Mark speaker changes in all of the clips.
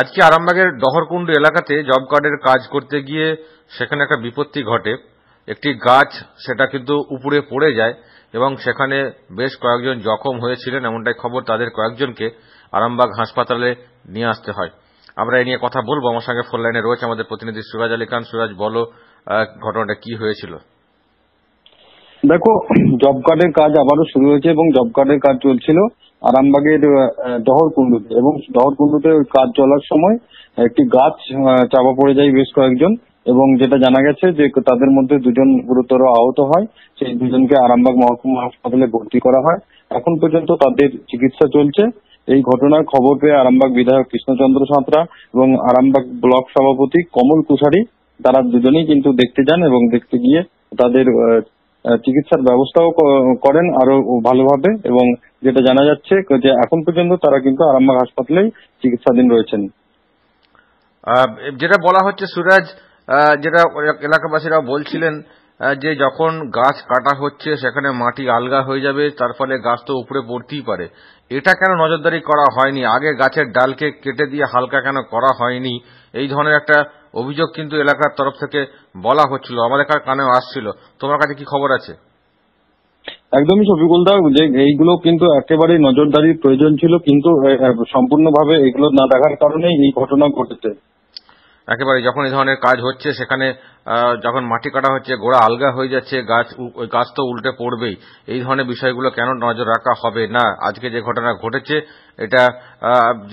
Speaker 1: আজকে আরামবাগের দহরকুণ্ড এলাকাতে জব কার্ডের কাজ করতে গিয়ে সেখানে একটা বিপত্তি ঘটে একটি গাছ সেটা কিন্তু উপরে পড়ে যায় এবং সেখানে বেশ কয়েকজন জখম হয়েছিলেন এমনটাই খবর তাদের কয়েকজনকে আরামবাগ হাসপাতালে নিয়ে আসতে হয় আমরা এ নিয়ে কথা বলবো আমার সঙ্গে ফোন লাইনে রয়েছে আমাদের প্রতিনিধি সুরাজ আলী খান সুরাজ বলো ঘটনাটা কি হয়েছিল
Speaker 2: দেখো জব কার্ডের কাজ আবারও শুরু হয়েছে এবং জব কার্ডের কাজ চলছিল আরামবাগের ডহরকুণ্ডুতে এবং ডহরকুণ্ডুতে কাজ চলার সময় একটি গাছ চাপা পড়ে যায় বেশ কয়েকজন এবং যেটা জানা গেছে যে তাদের মধ্যে দুজন গুরুতর আহত হয় সেই দুজনকে আরামবাগ মহকুমা হাসপাতালে ভর্তি করা হয় এখন পর্যন্ত তাদের চিকিৎসা চলছে এই ঘটনার খবর পেয়ে আরামবাগ বিধায়ক কৃষ্ণচন্দ্র সাঁতরা এবং আরামবাগ ব্লক সভাপতি কমল কুশারি তারা দুজনেই কিন্তু দেখতে যান এবং দেখতে গিয়ে তাদের চিকিৎসার ব্যবস্থাও করেন আরো ভালোভাবে এবং যেটা জানা যাচ্ছে যে এখন পর্যন্ত তারা কিন্তু আরামবাগ হাসপাতালেই চিকিৎসাধীন রয়েছেন
Speaker 1: যেটা বলা হচ্ছে সুরাজ যেটা এলাকাবাসীরা বলছিলেন যে যখন গাছ কাটা হচ্ছে সেখানে মাটি আলগা হয়ে যাবে তার ফলে গাছ তো উপরে পড়তেই পারে এটা কেন নজরদারি করা হয়নি আগে গাছের ডালকে কেটে দিয়ে হালকা কেন করা হয়নি এই ধরনের একটা অভিযোগ কিন্তু এলাকার তরফ থেকে বলা হচ্ছিল আমার কানেও আসছিল তোমার কাছে কি খবর আছে
Speaker 2: একদমই শফিকুল দা যে এইগুলো কিন্তু একেবারে নজরদারির প্রয়োজন ছিল কিন্তু সম্পূর্ণভাবে এগুলো না দেখার কারণেই এই ঘটনা ঘটেছে
Speaker 1: একেবারে যখন এই ধরনের কাজ হচ্ছে সেখানে যখন মাটি কাটা হচ্ছে গোড়া আলগা হয়ে যাচ্ছে গাছ গাছ তো উল্টে পড়বেই এই ধরনের বিষয়গুলো কেন নজর রাখা হবে না আজকে যে ঘটনা ঘটেছে এটা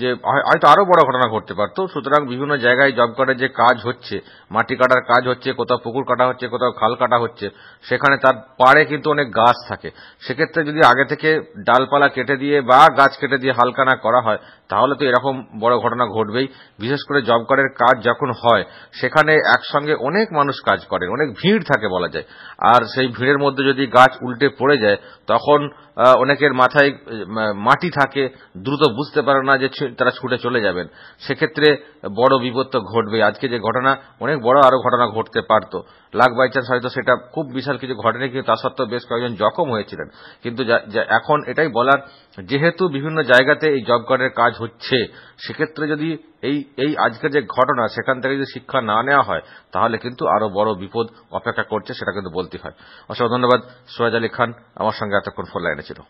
Speaker 1: যে হয়তো আরও বড় ঘটনা ঘটতে পারত সুতরাং বিভিন্ন জায়গায় জব কার্ডের যে কাজ হচ্ছে মাটি কাটার কাজ হচ্ছে কোথাও পুকুর কাটা হচ্ছে কোথাও খাল কাটা হচ্ছে সেখানে তার পাড়ে কিন্তু অনেক গাছ থাকে সেক্ষেত্রে যদি আগে থেকে ডালপালা কেটে দিয়ে বা গাছ কেটে দিয়ে হালকানা করা হয় তাহলে তো এরকম বড় ঘটনা ঘটবেই বিশেষ করে জব কার্ডের কাজ যখন হয় সেখানে একসঙ্গে অনেক মানুষ কাজ করে অনেক ভিড় থাকে বলা যায় আর সেই ভিড়ের মধ্যে যদি গাছ উল্টে পড়ে যায় তখন অনেকের মাথায় মাটি থাকে দ্রুত দ্রুত বুঝতে পারে না যে তারা ছুটে চলে যাবেন সেক্ষেত্রে বড় বিপদ তো ঘটবে আজকে যে ঘটনা অনেক বড় আরো ঘটনা ঘটতে পারত লাখ বাই চান্স হয়তো সেটা খুব বিশাল কিছু ঘটেনি কিন্তু তা সত্ত্বেও বেশ কয়েকজন জখম হয়েছিলেন কিন্তু এখন এটাই বলার যেহেতু বিভিন্ন জায়গাতে এই জব কার্ডের কাজ হচ্ছে সেক্ষেত্রে যদি এই এই আজকের যে ঘটনা সেখান থেকে যদি শিক্ষা না নেওয়া হয় তাহলে কিন্তু আরো বড় বিপদ অপেক্ষা করছে সেটা কিন্তু বলতে হয় অসংখ্য ধন্যবাদ সোয়াজ আলী খান আমার সঙ্গে এতক্ষণ ফোন লাইনে ছিল